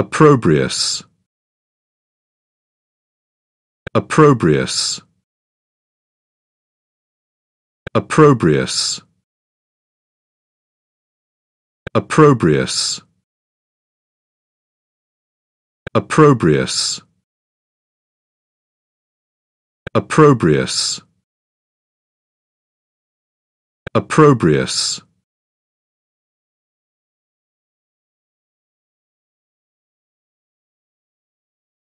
Opprobrious opprobrious opprobrious opprobrious opprobrious opprobrious opprobrious